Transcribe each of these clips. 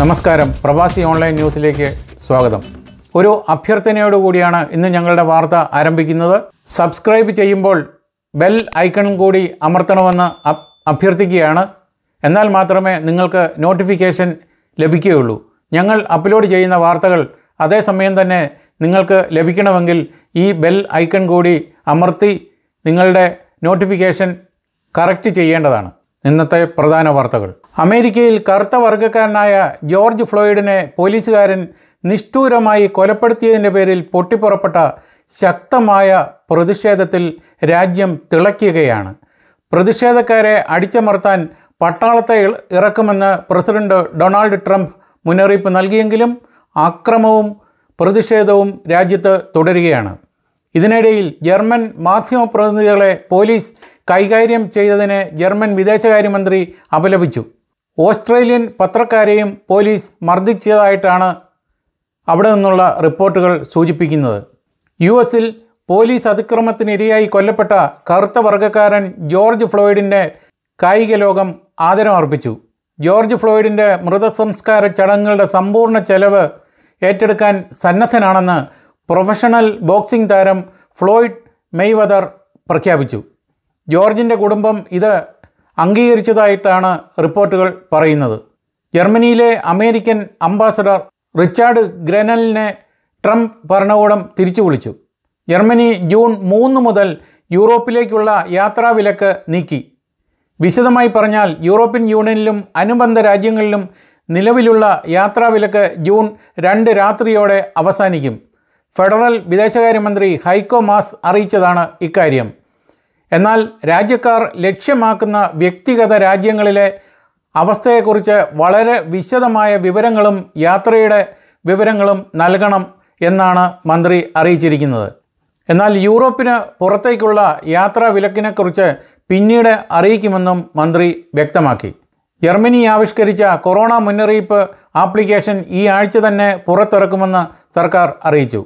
നമസ്കാരം പ്രവാസി ഓൺലൈൻ ന്യൂസിലേക്ക് സ്വാഗതം ഒരു അഭ്യർത്ഥനയോടുകൂടിയാണ് ഇന്ന് ഞങ്ങളുടെ വാർത്ത ആരംഭിക്കുന്നത് സബ്സ്ക്രൈബ് ചെയ്യുമ്പോൾ ബെൽ ഐക്കണും കൂടി അമർത്തണമെന്ന് അഭ്യർത്ഥിക്കുകയാണ് എന്നാൽ മാത്രമേ നിങ്ങൾക്ക് നോട്ടിഫിക്കേഷൻ ലഭിക്കുകയുള്ളൂ ഞങ്ങൾ അപ്ലോഡ് ചെയ്യുന്ന വാർത്തകൾ അതേസമയം തന്നെ നിങ്ങൾക്ക് ലഭിക്കണമെങ്കിൽ ഈ ബെൽ ഐക്കൺ കൂടി അമർത്തി നിങ്ങളുടെ നോട്ടിഫിക്കേഷൻ കറക്റ്റ് ചെയ്യേണ്ടതാണ് ഇന്നത്തെ പ്രധാന വാർത്തകൾ അമേരിക്കയിൽ കറുത്ത വർഗ്ഗക്കാരനായ ജോർജ് ഫ്ലോയിഡിനെ പോലീസുകാരൻ നിഷ്ഠൂരമായി കൊലപ്പെടുത്തിയതിൻ്റെ പേരിൽ പൊട്ടിപ്പുറപ്പെട്ട ശക്തമായ പ്രതിഷേധത്തിൽ രാജ്യം തിളയ്ക്കുകയാണ് പ്രതിഷേധക്കാരെ അടിച്ചമർത്താൻ പട്ടാളത്തെ ഇറക്കുമെന്ന് പ്രസിഡന്റ് ഡൊണാൾഡ് ട്രംപ് മുന്നറിയിപ്പ് നൽകിയെങ്കിലും അക്രമവും പ്രതിഷേധവും രാജ്യത്ത് തുടരുകയാണ് ഇതിനിടയിൽ ജർമ്മൻ മാധ്യമപ്രതിനിധികളെ പോലീസ് കൈകാര്യം ചെയ്തതിനെ ജർമ്മൻ വിദേശകാര്യമന്ത്രി അപലപിച്ചു ഓസ്ട്രേലിയൻ പത്രക്കാരെയും പോലീസ് മർദ്ദിച്ചതായിട്ടാണ് അവിടെ നിന്നുള്ള റിപ്പോർട്ടുകൾ സൂചിപ്പിക്കുന്നത് യു എസിൽ പോലീസ് അതിക്രമത്തിനിരയായി കൊല്ലപ്പെട്ട കറുത്ത വർഗ്ഗക്കാരൻ ജോർജ് ഫ്ലോയിഡിൻ്റെ കായിക ലോകം ആദരമർപ്പിച്ചു ജോർജ് ഫ്ലോയിഡിൻ്റെ മൃതസംസ്കാര ചടങ്ങുകളുടെ സമ്പൂർണ്ണ ചെലവ് ഏറ്റെടുക്കാൻ സന്നദ്ധനാണെന്ന് പ്രൊഫഷണൽ ബോക്സിംഗ് താരം ഫ്ലോയിഡ് മെയ്വദർ പ്രഖ്യാപിച്ചു ജോർജിൻ്റെ കുടുംബം ഇത് അംഗീകരിച്ചതായിട്ടാണ് റിപ്പോർട്ടുകൾ പറയുന്നത് ജർമ്മനിയിലെ അമേരിക്കൻ അംബാസഡർ റിച്ചാർഡ് ഗ്രനലിനെ ട്രംപ് ഭരണകൂടം തിരിച്ചു വിളിച്ചു ജർമ്മനി ജൂൺ മൂന്ന് മുതൽ യൂറോപ്പിലേക്കുള്ള യാത്രാവിലക്ക് നീക്കി വിശദമായി പറഞ്ഞാൽ യൂറോപ്യൻ യൂണിയനിലും അനുബന്ധ രാജ്യങ്ങളിലും നിലവിലുള്ള യാത്രാവിലക്ക് ജൂൺ രണ്ട് രാത്രിയോടെ അവസാനിക്കും ഫെഡറൽ വിദേശകാര്യമന്ത്രി ഹൈക്കോ മാസ് അറിയിച്ചതാണ് ഇക്കാര്യം എന്നാൽ രാജ്യക്കാർ ലക്ഷ്യമാക്കുന്ന വ്യക്തിഗത രാജ്യങ്ങളിലെ അവസ്ഥയെക്കുറിച്ച് വളരെ വിശദമായ വിവരങ്ങളും യാത്രയുടെ വിവരങ്ങളും നൽകണം എന്നാണ് മന്ത്രി അറിയിച്ചിരിക്കുന്നത് എന്നാൽ യൂറോപ്പിന് പുറത്തേക്കുള്ള യാത്രാ വിലക്കിനെക്കുറിച്ച് പിന്നീട് അറിയിക്കുമെന്നും മന്ത്രി വ്യക്തമാക്കി ജർമ്മനി ആവിഷ്കരിച്ച കൊറോണ മുന്നറിയിപ്പ് ആപ്ലിക്കേഷൻ ഈ ആഴ്ച തന്നെ പുറത്തിറക്കുമെന്ന് സർക്കാർ അറിയിച്ചു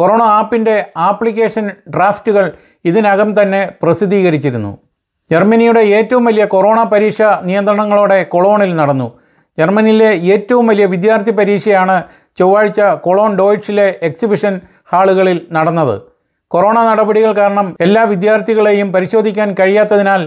കൊറോണ ആപ്പിൻ്റെ ആപ്ലിക്കേഷൻ ഡ്രാഫ്റ്റുകൾ ഇതിനകം തന്നെ പ്രസിദ്ധീകരിച്ചിരുന്നു ജർമ്മനിയുടെ ഏറ്റവും വലിയ കൊറോണ പരീക്ഷ നിയന്ത്രണങ്ങളോടെ കൊളോണിൽ നടന്നു ജർമ്മനിയിലെ ഏറ്റവും വലിയ വിദ്യാർത്ഥി പരീക്ഷയാണ് ചൊവ്വാഴ്ച കൊളോൺ ഡോയ്ച്ചിലെ എക്സിബിഷൻ ഹാളുകളിൽ നടന്നത് കൊറോണ നടപടികൾ കാരണം എല്ലാ വിദ്യാർത്ഥികളെയും പരിശോധിക്കാൻ കഴിയാത്തതിനാൽ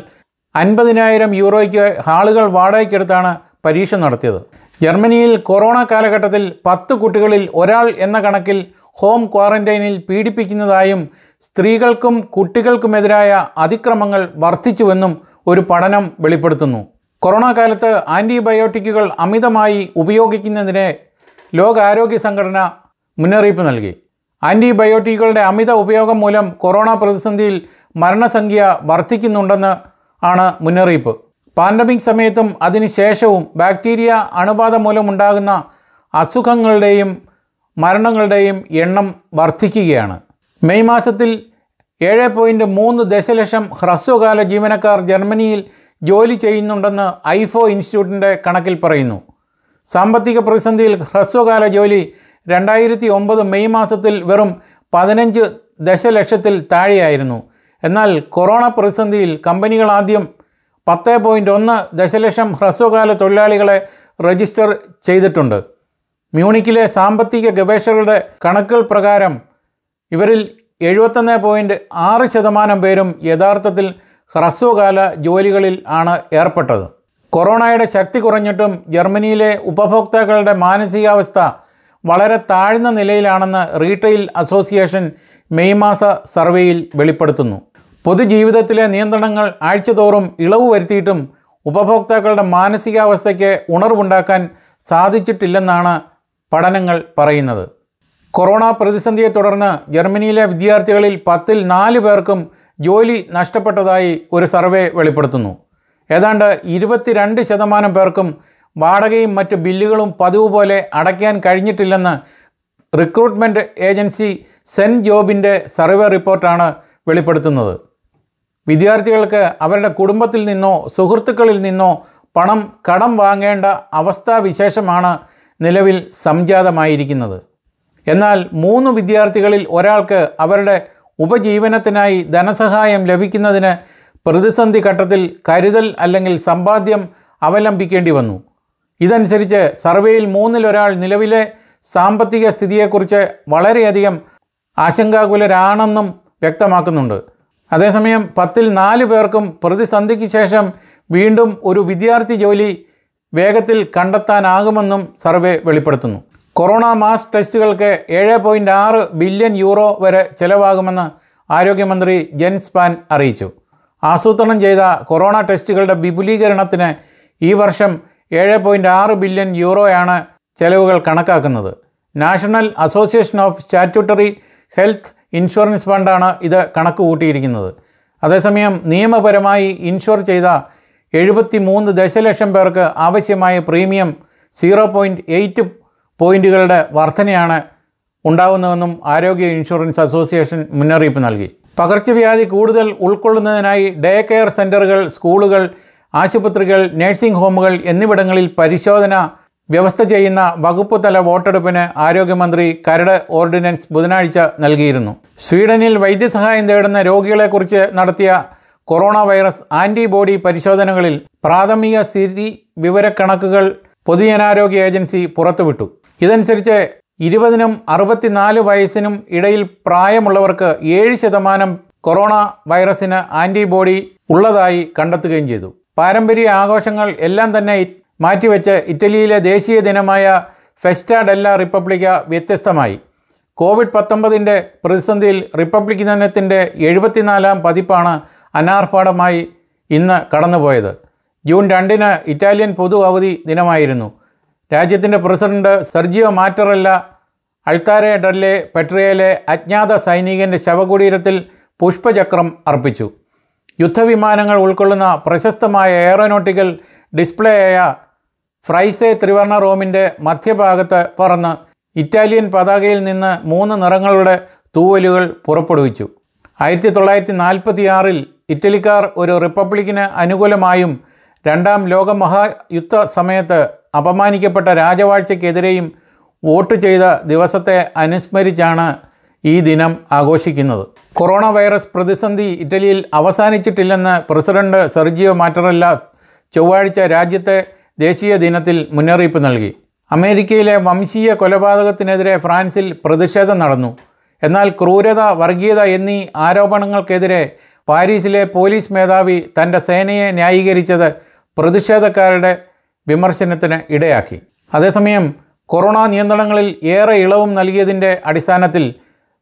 അൻപതിനായിരം യൂറോയ്ക്ക് ഹാളുകൾ വാടകയ്ക്കെടുത്താണ് പരീക്ഷ നടത്തിയത് ജർമ്മനിയിൽ കൊറോണ കാലഘട്ടത്തിൽ പത്ത് കുട്ടികളിൽ ഒരാൾ എന്ന കണക്കിൽ ഹോം ക്വാറന്റൈനിൽ പീഡിപ്പിക്കുന്നതായും സ്ത്രീകൾക്കും കുട്ടികൾക്കുമെതിരായ അതിക്രമങ്ങൾ വർദ്ധിച്ചുവെന്നും ഒരു പഠനം വെളിപ്പെടുത്തുന്നു കൊറോണ കാലത്ത് ആൻറ്റിബയോട്ടിക്കുകൾ അമിതമായി ഉപയോഗിക്കുന്നതിനെ ലോകാരോഗ്യ സംഘടന മുന്നറിയിപ്പ് നൽകി ആൻറ്റിബയോട്ടിക്കുകളുടെ അമിത ഉപയോഗം മൂലം കൊറോണ പ്രതിസന്ധിയിൽ മരണസംഖ്യ വർദ്ധിക്കുന്നുണ്ടെന്ന് ആണ് മുന്നറിയിപ്പ് പാൻഡമിക് സമയത്തും അതിനുശേഷവും ബാക്ടീരിയ അണുബാധ മൂലമുണ്ടാകുന്ന അസുഖങ്ങളുടെയും മരണങ്ങളുടെയും എണ്ണം വർദ്ധിക്കുകയാണ് മെയ് മാസത്തിൽ ഏഴ് പോയിൻറ്റ് മൂന്ന് ദശലക്ഷം ഹ്രസ്വകാല ജീവനക്കാർ ജർമ്മനിയിൽ ജോലി ചെയ്യുന്നുണ്ടെന്ന് ഐഫോ ഇൻസ്റ്റിറ്റ്യൂട്ടിൻ്റെ കണക്കിൽ പറയുന്നു സാമ്പത്തിക പ്രതിസന്ധിയിൽ ഹ്രസ്വകാല ജോലി രണ്ടായിരത്തി ഒമ്പത് മെയ് മാസത്തിൽ വെറും പതിനഞ്ച് ദശലക്ഷത്തിൽ താഴെയായിരുന്നു എന്നാൽ കൊറോണ പ്രതിസന്ധിയിൽ കമ്പനികൾ ആദ്യം പത്ത് പോയിൻറ്റ് ഒന്ന് ദശലക്ഷം ഹ്രസ്വകാല തൊഴിലാളികളെ രജിസ്റ്റർ ചെയ്തിട്ടുണ്ട് മ്യൂണിക്കിലെ സാമ്പത്തിക ഗവേഷകരുടെ കണക്കുകൾ പ്രകാരം ഇവരിൽ എഴുപത്തൊന്ന് പോയിൻ്റ് ആറ് ശതമാനം പേരും യഥാർത്ഥത്തിൽ ഹ്രസ്വകാല ജോലികളിൽ ആണ് ഏർപ്പെട്ടത് കൊറോണയുടെ ശക്തി കുറഞ്ഞിട്ടും ജർമ്മനിയിലെ ഉപഭോക്താക്കളുടെ മാനസികാവസ്ഥ വളരെ താഴ്ന്ന നിലയിലാണെന്ന് റീറ്റെയിൽ അസോസിയേഷൻ മെയ് മാസ സർവേയിൽ വെളിപ്പെടുത്തുന്നു പൊതുജീവിതത്തിലെ നിയന്ത്രണങ്ങൾ ആഴ്ചതോറും ഇളവ് വരുത്തിയിട്ടും ഉപഭോക്താക്കളുടെ മാനസികാവസ്ഥയ്ക്ക് ഉണർവുണ്ടാക്കാൻ സാധിച്ചിട്ടില്ലെന്നാണ് പഠനങ്ങൾ പറയുന്നത് കൊറോണ പ്രതിസന്ധിയെ തുടർന്ന് ജർമ്മനിയിലെ വിദ്യാർത്ഥികളിൽ പത്തിൽ നാല് പേർക്കും ജോലി നഷ്ടപ്പെട്ടതായി ഒരു സർവേ വെളിപ്പെടുത്തുന്നു ഏതാണ്ട് ഇരുപത്തിരണ്ട് ശതമാനം പേർക്കും വാടകയും മറ്റ് ബില്ലുകളും പതിവ് പോലെ അടയ്ക്കാൻ കഴിഞ്ഞിട്ടില്ലെന്ന് റിക്രൂട്ട്മെൻറ്റ് ഏജൻസി സെൻറ്റ് ജോബിൻ്റെ സർവേ റിപ്പോർട്ടാണ് വെളിപ്പെടുത്തുന്നത് വിദ്യാർത്ഥികൾക്ക് അവരുടെ കുടുംബത്തിൽ നിന്നോ സുഹൃത്തുക്കളിൽ നിന്നോ പണം കടം വാങ്ങേണ്ട അവസ്ഥാവിശേഷമാണ് നിലവിൽ സംജാതമായിരിക്കുന്നത് എന്നാൽ മൂന്ന് വിദ്യാർത്ഥികളിൽ ഒരാൾക്ക് അവരുടെ ഉപജീവനത്തിനായി ധനസഹായം ലഭിക്കുന്നതിന് പ്രതിസന്ധി ഘട്ടത്തിൽ കരുതൽ അല്ലെങ്കിൽ സമ്പാദ്യം അവലംബിക്കേണ്ടി വന്നു ഇതനുസരിച്ച് സർവേയിൽ മൂന്നിലൊരാൾ നിലവിലെ സാമ്പത്തിക സ്ഥിതിയെക്കുറിച്ച് വളരെയധികം ആശങ്കാകുലരാണെന്നും വ്യക്തമാക്കുന്നുണ്ട് അതേസമയം പത്തിൽ നാല് പേർക്കും പ്രതിസന്ധിക്ക് ശേഷം വീണ്ടും ഒരു വിദ്യാർത്ഥി ജോലി വേഗത്തിൽ കണ്ടെത്താനാകുമെന്നും സർവേ വെളിപ്പെടുത്തുന്നു കൊറോണ മാസ് ടെസ്റ്റുകൾക്ക് ഏഴ് പോയിൻ്റ് ആറ് ബില്യൺ യൂറോ വരെ ചെലവാകുമെന്ന് ആരോഗ്യമന്ത്രി ജെൻസ്പാൻ അറിയിച്ചു ആസൂത്രണം ചെയ്ത കൊറോണ ടെസ്റ്റുകളുടെ വിപുലീകരണത്തിന് ഈ വർഷം ഏഴ് പോയിൻ്റ് ആറ് ബില്യൺ യൂറോയാണ് ചെലവുകൾ കണക്കാക്കുന്നത് national association of statutory health insurance ഫണ്ടാണ് ഇത് കണക്ക് കൂട്ടിയിരിക്കുന്നത് അതേസമയം നിയമപരമായി ഇൻഷുർ ചെയ്ത എഴുപത്തി മൂന്ന് ദശലക്ഷം പേർക്ക് ആവശ്യമായ പ്രീമിയം സീറോ പോയിൻറ്റ് എയ്റ്റ് പോയിൻറ്റുകളുടെ വർധനയാണ് ഉണ്ടാകുന്നതെന്നും ആരോഗ്യ ഇൻഷുറൻസ് അസോസിയേഷൻ മുന്നറിയിപ്പ് നൽകി പകർച്ചവ്യാധി കൂടുതൽ ഉൾക്കൊള്ളുന്നതിനായി ഡേ കെയർ സെൻറ്ററുകൾ സ്കൂളുകൾ ആശുപത്രികൾ നഴ്സിംഗ് ഹോമുകൾ എന്നിവിടങ്ങളിൽ പരിശോധന വ്യവസ്ഥ ചെയ്യുന്ന വകുപ്പ് തല വോട്ടെടുപ്പിന് ആരോഗ്യമന്ത്രി കരട് ഓർഡിനൻസ് ബുധനാഴ്ച നൽകിയിരുന്നു സ്വീഡനിൽ വൈദ്യസഹായം തേടുന്ന രോഗികളെക്കുറിച്ച് നടത്തിയ കൊറോണ വൈറസ് ആൻറ്റിബോഡി പരിശോധനകളിൽ പ്രാഥമിക സ്ഥിതി വിവരക്കണക്കുകൾ പൊതുജനാരോഗ്യ ഏജൻസി പുറത്തുവിട്ടു ഇതനുസരിച്ച് ഇരുപതിനും അറുപത്തിനാല് വയസ്സിനും ഇടയിൽ പ്രായമുള്ളവർക്ക് ഏഴ് ശതമാനം കൊറോണ വൈറസിന് ആൻറ്റിബോഡി ഉള്ളതായി കണ്ടെത്തുകയും ചെയ്തു പാരമ്പര്യ ആഘോഷങ്ങൾ എല്ലാം തന്നെ മാറ്റിവെച്ച് ഇറ്റലിയിലെ ദേശീയ ദിനമായ ഫെസ്റ്റ ഡെല്ല റിപ്പബ്ലിക്ക വ്യത്യസ്തമായി കോവിഡ് പത്തൊമ്പതിൻ്റെ പ്രതിസന്ധിയിൽ റിപ്പബ്ലിക് ദിനത്തിൻ്റെ എഴുപത്തിനാലാം പതിപ്പാണ് അനാർഭാടമായി ഇന്ന് കടന്നുപോയത് ജൂൺ രണ്ടിന് ഇറ്റാലിയൻ പൊതു അവധി ദിനമായിരുന്നു രാജ്യത്തിൻ്റെ പ്രസിഡന്റ് സെർജിയോ മാറ്ററല്ല അൾത്താരെ ഡല്ലെ പെട്രിയയിലെ അജ്ഞാത സൈനികൻ്റെ ശവകുടീരത്തിൽ പുഷ്പചക്രം അർപ്പിച്ചു യുദ്ധവിമാനങ്ങൾ ഉൾക്കൊള്ളുന്ന പ്രശസ്തമായ എയറോനോട്ടിക്കൽ ഡിസ്പ്ലേ ആയ ഫ്രൈസെ ത്രിവർണ റോമിൻ്റെ മധ്യഭാഗത്ത് പറന്ന് ഇറ്റാലിയൻ പതാകയിൽ നിന്ന് മൂന്ന് നിറങ്ങളുടെ തൂവലുകൾ പുറപ്പെടുവിച്ചു ആയിരത്തി തൊള്ളായിരത്തി നാൽപ്പത്തിയാറിൽ ഇറ്റലിക്കാർ ഒരു റിപ്പബ്ലിക്കിന് അനുകൂലമായും രണ്ടാം ലോക മഹായുദ്ധ സമയത്ത് അപമാനിക്കപ്പെട്ട രാജവാഴ്ചയ്ക്കെതിരെയും വോട്ട് ചെയ്ത ദിവസത്തെ അനുസ്മരിച്ചാണ് ഈ ദിനം ആഘോഷിക്കുന്നത് കൊറോണ വൈറസ് പ്രതിസന്ധി ഇറ്റലിയിൽ അവസാനിച്ചിട്ടില്ലെന്ന് പ്രസിഡന്റ് സെർജിയോ മാറ്ററല്ല ചൊവ്വാഴ്ച രാജ്യത്തെ ദേശീയ ദിനത്തിൽ മുന്നറിയിപ്പ് നൽകി അമേരിക്കയിലെ വംശീയ കൊലപാതകത്തിനെതിരെ ഫ്രാൻസിൽ പ്രതിഷേധം നടന്നു എന്നാൽ ക്രൂരത വർഗീയത എന്നീ ആരോപണങ്ങൾക്കെതിരെ പാരീസിലെ പോലീസ് മേധാവി തൻ്റെ സേനയെ ന്യായീകരിച്ചത് പ്രതിഷേധക്കാരുടെ വിമർശനത്തിന് ഇടയാക്കി അതേസമയം കൊറോണ നിയന്ത്രണങ്ങളിൽ ഏറെ ഇളവും നൽകിയതിൻ്റെ അടിസ്ഥാനത്തിൽ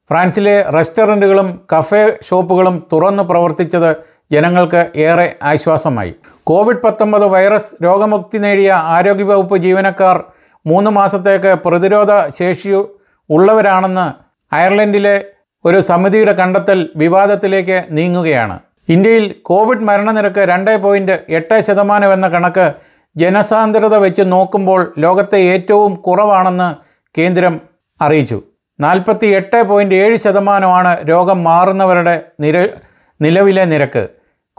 ഫ്രാൻസിലെ റെസ്റ്റോറൻറ്റുകളും കഫേ ഷോപ്പുകളും തുറന്ന് പ്രവർത്തിച്ചത് ജനങ്ങൾക്ക് ഏറെ ആശ്വാസമായി കോവിഡ് പത്തൊമ്പത് വൈറസ് രോഗമുക്തി നേടിയ ആരോഗ്യവകുപ്പ് ജീവനക്കാർ മൂന്ന് മാസത്തേക്ക് പ്രതിരോധ ശേഷി ഉള്ളവരാണെന്ന് അയർലൻഡിലെ ഒരു സമിതിയുടെ കണ്ടെത്തൽ വിവാദത്തിലേക്ക് നീങ്ങുകയാണ് ഇന്ത്യയിൽ കോവിഡ് മരണനിരക്ക് രണ്ട് പോയിന്റ് എട്ട് ശതമാനം എന്ന കണക്ക് ജനസാന്ദ്രത വെച്ച് നോക്കുമ്പോൾ ലോകത്തെ ഏറ്റവും കുറവാണെന്ന് കേന്ദ്രം അറിയിച്ചു നാൽപ്പത്തി എട്ട് പോയിൻറ്റ് ഏഴ് ശതമാനമാണ് രോഗം മാറുന്നവരുടെ നിര നിലവിലെ നിരക്ക്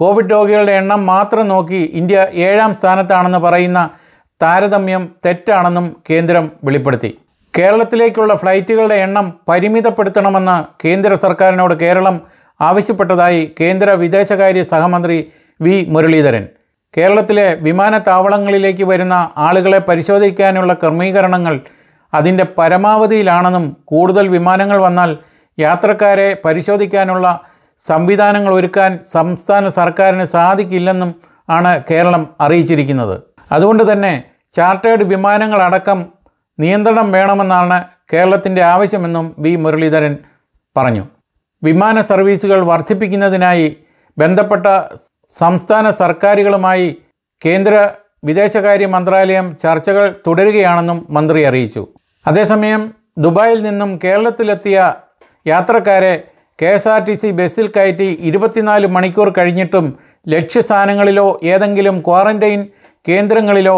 കോവിഡ് രോഗികളുടെ എണ്ണം മാത്രം നോക്കി ഇന്ത്യ ഏഴാം സ്ഥാനത്താണെന്ന് പറയുന്ന താരതമ്യം തെറ്റാണെന്നും കേന്ദ്രം വെളിപ്പെടുത്തി കേരളത്തിലേക്കുള്ള ഫ്ലൈറ്റുകളുടെ എണ്ണം പരിമിതപ്പെടുത്തണമെന്ന് കേന്ദ്ര സർക്കാരിനോട് കേരളം ആവശ്യപ്പെട്ടതായി കേന്ദ്ര വിദേശകാര്യ സഹമന്ത്രി വി മുരളീധരൻ കേരളത്തിലെ വിമാനത്താവളങ്ങളിലേക്ക് വരുന്ന ആളുകളെ പരിശോധിക്കാനുള്ള ക്രമീകരണങ്ങൾ അതിൻ്റെ പരമാവധിയിലാണെന്നും കൂടുതൽ വിമാനങ്ങൾ വന്നാൽ യാത്രക്കാരെ പരിശോധിക്കാനുള്ള സംവിധാനങ്ങൾ ഒരുക്കാൻ സംസ്ഥാന സർക്കാരിന് സാധിക്കില്ലെന്നും ആണ് കേരളം അറിയിച്ചിരിക്കുന്നത് അതുകൊണ്ട് തന്നെ ചാർട്ടേഡ് വിമാനങ്ങളടക്കം നിയന്ത്രണം വേണമെന്നാണ് കേരളത്തിൻ്റെ ആവശ്യമെന്നും വി മുരളീധരൻ പറഞ്ഞു വിമാന സർവീസുകൾ വർദ്ധിപ്പിക്കുന്നതിനായി ബന്ധപ്പെട്ട സംസ്ഥാന സർക്കാരുകളുമായി കേന്ദ്ര വിദേശകാര്യ മന്ത്രാലയം ചർച്ചകൾ തുടരുകയാണെന്നും മന്ത്രി അറിയിച്ചു അതേസമയം ദുബായിൽ നിന്നും കേരളത്തിലെത്തിയ യാത്രക്കാരെ K S R T C ബസ്സിൽ കയറ്റി ഇരുപത്തിനാല് മണിക്കൂർ കഴിഞ്ഞിട്ടും ലക്ഷ്യസ്ഥാനങ്ങളിലോ ഏതെങ്കിലും ക്വാറന്റൈൻ കേന്ദ്രങ്ങളിലോ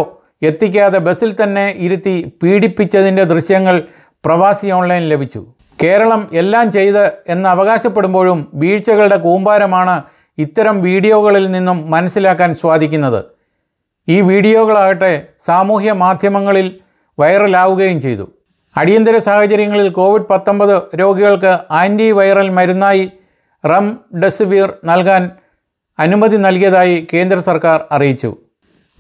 എത്തിക്കാതെ ബസ്സിൽ തന്നെ ഇരുത്തി പീഡിപ്പിച്ചതിൻ്റെ ദൃശ്യങ്ങൾ പ്രവാസി ഓൺലൈൻ ലഭിച്ചു കേരളം എല്ലാം ചെയ്ത് എന്ന് അവകാശപ്പെടുമ്പോഴും വീഴ്ചകളുടെ കൂമ്പാരമാണ് ഇത്തരം വീഡിയോകളിൽ നിന്നും മനസ്സിലാക്കാൻ സ്വാധിക്കുന്നത് ഈ വീഡിയോകളാകട്ടെ സാമൂഹ്യ മാധ്യമങ്ങളിൽ വൈറലാവുകയും ചെയ്തു അടിയന്തര സാഹചര്യങ്ങളിൽ കോവിഡ് പത്തൊമ്പത് രോഗികൾക്ക് ആൻറ്റി വൈറൽ മരുന്നായി റം നൽകാൻ അനുമതി നൽകിയതായി കേന്ദ്ര സർക്കാർ അറിയിച്ചു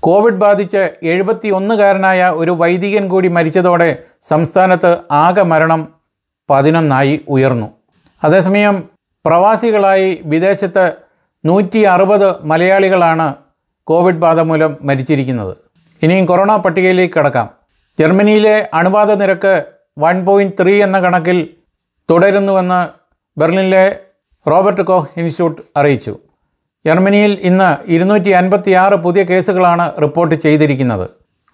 കോവിഡ് ബാധിച്ച് എഴുപത്തിയൊന്നുകാരനായ ഒരു വൈദികൻ കൂടി മരിച്ചതോടെ സംസ്ഥാനത്ത് ആകെ മരണം പതിനൊന്നായി ഉയർന്നു അതേസമയം പ്രവാസികളായി വിദേശത്ത് നൂറ്റി അറുപത് മലയാളികളാണ് കോവിഡ് ബാധ മൂലം മരിച്ചിരിക്കുന്നത് ഇനിയും കൊറോണ പട്ടികയിലേക്ക് കടക്കാം ജർമ്മനിയിലെ അണുബാധ നിരക്ക് വൺ പോയിൻറ്റ് ത്രീ എന്ന കണക്കിൽ തുടരുന്നുവെന്ന് ബെർലിനിലെ റോബർട്ട് കോഹ് ഇൻസ്റ്റിറ്റ്യൂട്ട് അറിയിച്ചു ജർമ്മനിയിൽ ഇന്ന് ഇരുന്നൂറ്റി അൻപത്തി ആറ് പുതിയ കേസുകളാണ് റിപ്പോർട്ട് ചെയ്തിരിക്കുന്നത്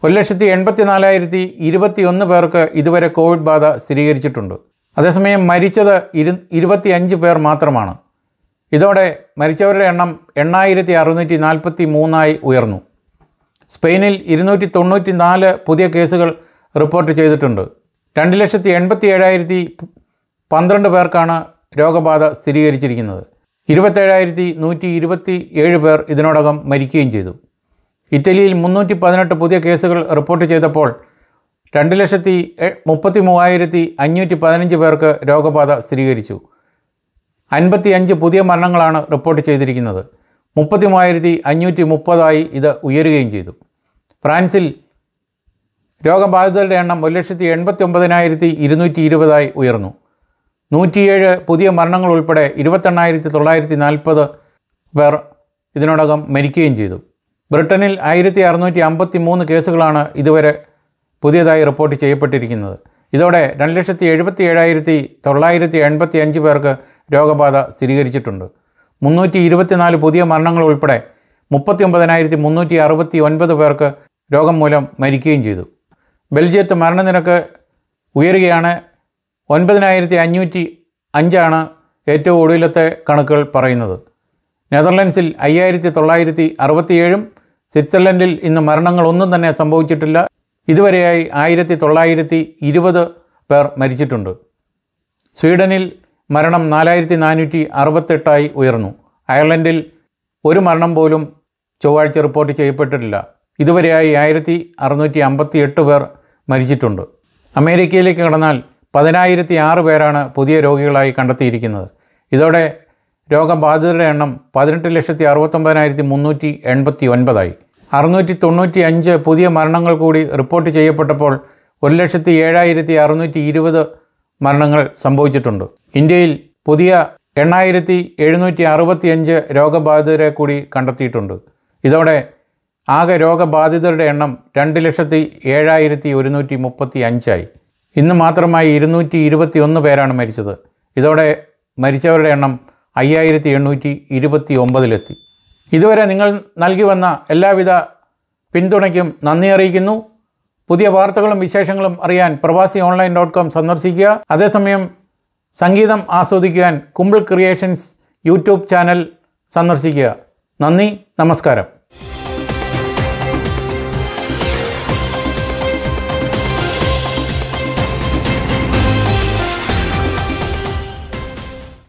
ഒരു ലക്ഷത്തി എൺപത്തി നാലായിരത്തി ഇരുപത്തിയൊന്ന് പേർക്ക് ഇതുവരെ കോവിഡ് ബാധ സ്ഥിരീകരിച്ചിട്ടുണ്ട് അതേസമയം മരിച്ചത് ഇരു ഇരുപത്തിയഞ്ച് പേർ മാത്രമാണ് ഇതോടെ മരിച്ചവരുടെ എണ്ണം എണ്ണായിരത്തി അറുന്നൂറ്റി നാൽപ്പത്തി മൂന്നായി ഉയർന്നു സ്പെയിനിൽ ഇരുന്നൂറ്റി തൊണ്ണൂറ്റി നാല് പുതിയ കേസുകൾ റിപ്പോർട്ട് ചെയ്തിട്ടുണ്ട് രണ്ട് ലക്ഷത്തി എൺപത്തി ഏഴായിരത്തി പന്ത്രണ്ട് പേർക്കാണ് രോഗബാധ സ്ഥിരീകരിച്ചിരിക്കുന്നത് ഇരുപത്തേഴായിരത്തി നൂറ്റി ഇരുപത്തി ഏഴ് പേർ ഇതിനോടകം മരിക്കുകയും ചെയ്തു ഇറ്റലിയിൽ മുന്നൂറ്റി പതിനെട്ട് പുതിയ കേസുകൾ റിപ്പോർട്ട് ചെയ്തപ്പോൾ രണ്ട് ലക്ഷത്തി മുപ്പത്തി മൂവായിരത്തി അഞ്ഞൂറ്റി പതിനഞ്ച് പേർക്ക് രോഗബാധ സ്ഥിരീകരിച്ചു അൻപത്തി അഞ്ച് പുതിയ മരണങ്ങളാണ് റിപ്പോർട്ട് ചെയ്തിരിക്കുന്നത് മുപ്പത്തി മൂവായിരത്തി അഞ്ഞൂറ്റി മുപ്പതായി ഇത് ഉയരുകയും ചെയ്തു ഫ്രാൻസിൽ രോഗബാധിതരുടെ എണ്ണം ഒരു ലക്ഷത്തി എൺപത്തി ഒമ്പതിനായിരത്തി ഇരുന്നൂറ്റി ഇരുപതായി ഉയർന്നു നൂറ്റിയേഴ് പുതിയ മരണങ്ങൾ ഉൾപ്പെടെ ഇരുപത്തെണ്ണായിരത്തി തൊള്ളായിരത്തി നാൽപ്പത് പേർ ഇതിനോടകം മരിക്കുകയും ചെയ്തു ബ്രിട്ടനിൽ ആയിരത്തി അറുന്നൂറ്റി അമ്പത്തി മൂന്ന് കേസുകളാണ് ഇതുവരെ പുതിയതായി റിപ്പോർട്ട് ചെയ്യപ്പെട്ടിരിക്കുന്നത് ഇതോടെ രണ്ട് ലക്ഷത്തി എഴുപത്തി ഏഴായിരത്തി തൊള്ളായിരത്തി എൺപത്തി അഞ്ച് പേർക്ക് രോഗബാധ സ്ഥിരീകരിച്ചിട്ടുണ്ട് മുന്നൂറ്റി ഇരുപത്തിനാല് പുതിയ മരണങ്ങൾ ഉൾപ്പെടെ മുപ്പത്തി ഒമ്പതിനായിരത്തി മുന്നൂറ്റി അറുപത്തി ഒൻപത് പേർക്ക് രോഗം മൂലം മരിക്കുകയും ചെയ്തു ബെൽജിയത്ത് മരണനിരക്ക് ഉയരുകയാണ് ഒൻപതിനായിരത്തി അഞ്ഞൂറ്റി അഞ്ചാണ് ഏറ്റവും ഒടുവിലത്തെ കണക്കുകൾ പറയുന്നത് നെതർലൻഡ്സിൽ അയ്യായിരത്തി തൊള്ളായിരത്തി അറുപത്തിയേഴും സ്വിറ്റ്സർലൻഡിൽ ഇന്ന് മരണങ്ങളൊന്നും തന്നെ സംഭവിച്ചിട്ടില്ല ഇതുവരെയായി ആയിരത്തി തൊള്ളായിരത്തി ഇരുപത് പേർ മരിച്ചിട്ടുണ്ട് സ്വീഡനിൽ മരണം നാലായിരത്തി നാനൂറ്റി അറുപത്തെട്ടായി ഉയർന്നു അയർലൻഡിൽ ഒരു മരണം പോലും ചൊവ്വാഴ്ച റിപ്പോർട്ട് ചെയ്യപ്പെട്ടിട്ടില്ല ഇതുവരെയായി ആയിരത്തി അറുന്നൂറ്റി അമ്പത്തി എട്ട് പേർ മരിച്ചിട്ടുണ്ട് അമേരിക്കയിലേക്ക് കടന്നാൽ പതിനായിരത്തി ആറ് പേരാണ് പുതിയ രോഗികളായി കണ്ടെത്തിയിരിക്കുന്നത് ഇതോടെ രോഗബാധിതരുടെ എണ്ണം പതിനെട്ട് ലക്ഷത്തി അറുപത്തൊമ്പതിനായിരത്തി മുന്നൂറ്റി എൺപത്തി ഒൻപതായി അറുന്നൂറ്റി തൊണ്ണൂറ്റി അഞ്ച് പുതിയ മരണങ്ങൾ കൂടി റിപ്പോർട്ട് ചെയ്യപ്പെട്ടപ്പോൾ ഒരു ലക്ഷത്തി ഏഴായിരത്തി അറുന്നൂറ്റി ഇരുപത് മരണങ്ങൾ സംഭവിച്ചിട്ടുണ്ട് ഇന്ത്യയിൽ പുതിയ എണ്ണായിരത്തി എഴുന്നൂറ്റി അറുപത്തി അഞ്ച് രോഗബാധിതരെ കൂടി കണ്ടെത്തിയിട്ടുണ്ട് ഇതോടെ ആകെ രോഗബാധിതരുടെ എണ്ണം രണ്ട് ലക്ഷത്തി ഏഴായിരത്തി ഒരുന്നൂറ്റി മുപ്പത്തി അഞ്ചായി ഇന്ന് മാത്രമായി ഇരുന്നൂറ്റി ഇരുപത്തി ഒന്ന് പേരാണ് മരിച്ചത് ഇതോടെ മരിച്ചവരുടെ എണ്ണം അയ്യായിരത്തി എണ്ണൂറ്റി ഇരുപത്തി ഒമ്പതിലെത്തി ഇതുവരെ നിങ്ങൾ നൽകി വന്ന എല്ലാവിധ പിന്തുണയ്ക്കും നന്ദി അറിയിക്കുന്നു പുതിയ വാർത്തകളും വിശേഷങ്ങളും അറിയാൻ പ്രവാസി ഓൺലൈൻ ഡോട്ട് കോം സന്ദർശിക്കുക അതേസമയം സംഗീതം ആസ്വദിക്കാൻ കുമ്പിൾ ക്രിയേഷൻസ് യൂട്യൂബ് ചാനൽ സന്ദർശിക്കുക നന്ദി നമസ്കാരം